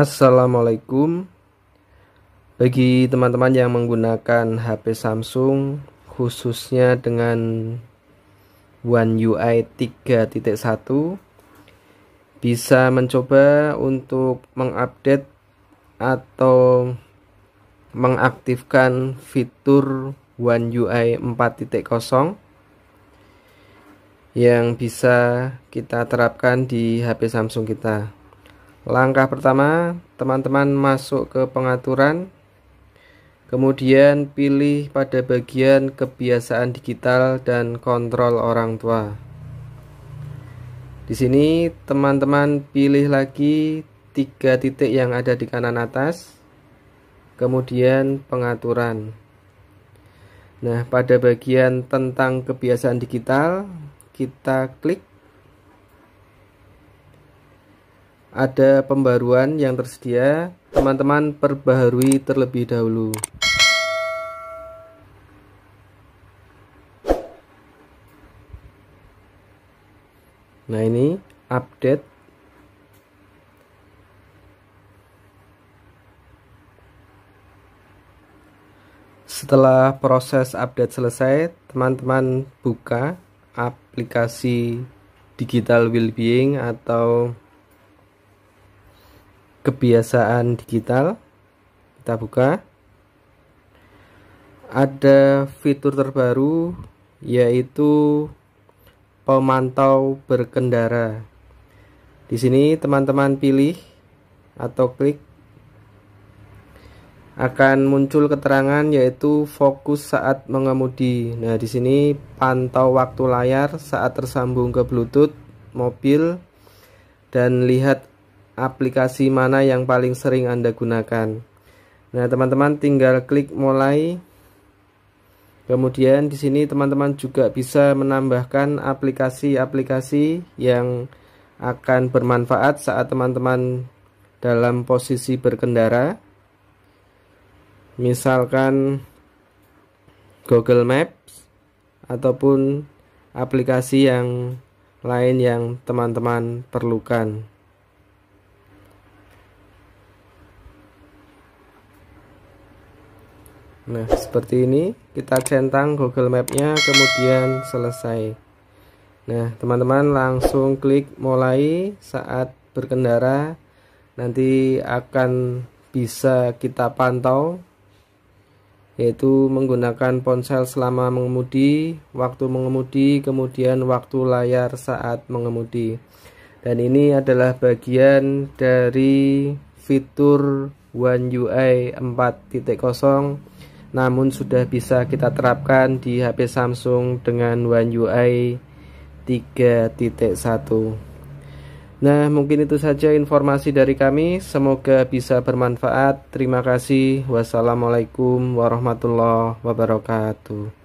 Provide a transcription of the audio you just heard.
Assalamualaikum Bagi teman-teman yang menggunakan HP Samsung Khususnya dengan One UI 3.1 Bisa mencoba untuk mengupdate Atau Mengaktifkan fitur One UI 4.0 yang bisa kita terapkan di HP Samsung kita. Langkah pertama, teman-teman masuk ke pengaturan, kemudian pilih pada bagian kebiasaan digital dan kontrol orang tua. Di sini, teman-teman pilih lagi tiga titik yang ada di kanan atas, kemudian pengaturan. Nah, pada bagian tentang kebiasaan digital, kita klik ada pembaruan yang tersedia, teman-teman perbaharui terlebih dahulu. Nah, ini update Setelah proses update selesai, teman-teman buka aplikasi Digital well-being atau kebiasaan digital kita buka ada fitur terbaru yaitu pemantau berkendara di sini teman-teman pilih atau klik akan muncul keterangan yaitu fokus saat mengemudi. Nah, di sini pantau waktu layar saat tersambung ke Bluetooth mobil dan lihat aplikasi mana yang paling sering Anda gunakan. Nah, teman-teman tinggal klik mulai. Kemudian di sini teman-teman juga bisa menambahkan aplikasi-aplikasi yang akan bermanfaat saat teman-teman dalam posisi berkendara. Misalkan Google Maps ataupun aplikasi yang lain yang teman-teman perlukan. Nah, seperti ini. Kita centang Google Map-nya, kemudian selesai. Nah, teman-teman langsung klik mulai saat berkendara. Nanti akan bisa kita pantau yaitu menggunakan ponsel selama mengemudi, waktu mengemudi, kemudian waktu layar saat mengemudi. Dan ini adalah bagian dari fitur One UI 4.0 namun sudah bisa kita terapkan di HP Samsung dengan One UI 3.1 Nah mungkin itu saja informasi dari kami Semoga bisa bermanfaat Terima kasih Wassalamualaikum warahmatullahi wabarakatuh